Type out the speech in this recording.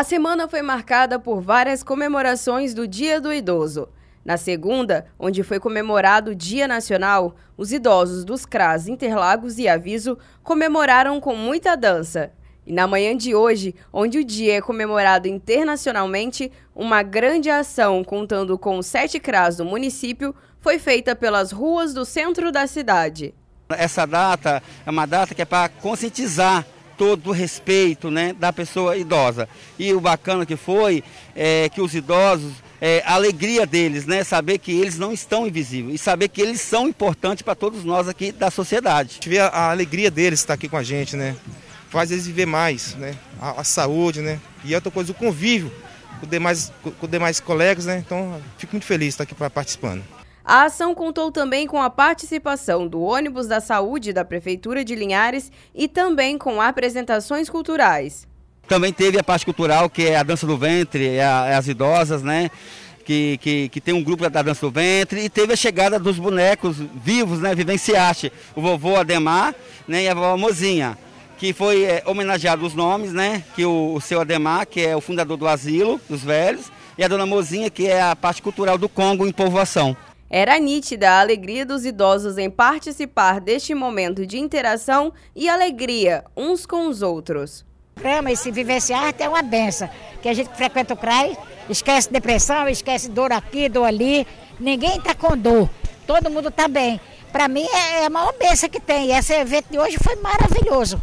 A semana foi marcada por várias comemorações do Dia do Idoso. Na segunda, onde foi comemorado o Dia Nacional, os idosos dos CRAS Interlagos e Aviso comemoraram com muita dança. E na manhã de hoje, onde o dia é comemorado internacionalmente, uma grande ação contando com sete CRAS do município foi feita pelas ruas do centro da cidade. Essa data é uma data que é para conscientizar todo o respeito né, da pessoa idosa. E o bacana que foi é, que os idosos, é, a alegria deles, né, saber que eles não estão invisíveis e saber que eles são importantes para todos nós aqui da sociedade. A a, a alegria deles estar aqui com a gente, né? faz eles viver mais, né? A, a, saúde, né? E é outra coisa, o convívio com demais, com demais colegas, né? Então, fico muito feliz de estar aqui participando. A ação contou também com a participação do ônibus da saúde da Prefeitura de Linhares e também com apresentações culturais. Também teve a parte cultural, que é a dança do ventre, é a, é as idosas, né? Que, que, que, tem um grupo da dança do ventre, e teve a chegada dos bonecos vivos, né, vivenciaste, o vovô Ademar né, e a vovó Mozinha, que foi é, homenageado os nomes, né, que o, o seu Ademar, que é o fundador do asilo dos velhos, e a dona Mozinha, que é a parte cultural do Congo em povoação. Era nítida a alegria dos idosos em participar deste momento de interação e alegria uns com os outros. Programa e se vivesse arte é uma benção, que a gente que frequenta o CRAI, esquece depressão, esquece dor aqui, dor ali, ninguém está com dor, todo mundo está bem. Para mim é, é a maior benção que tem, e esse evento de hoje foi maravilhoso.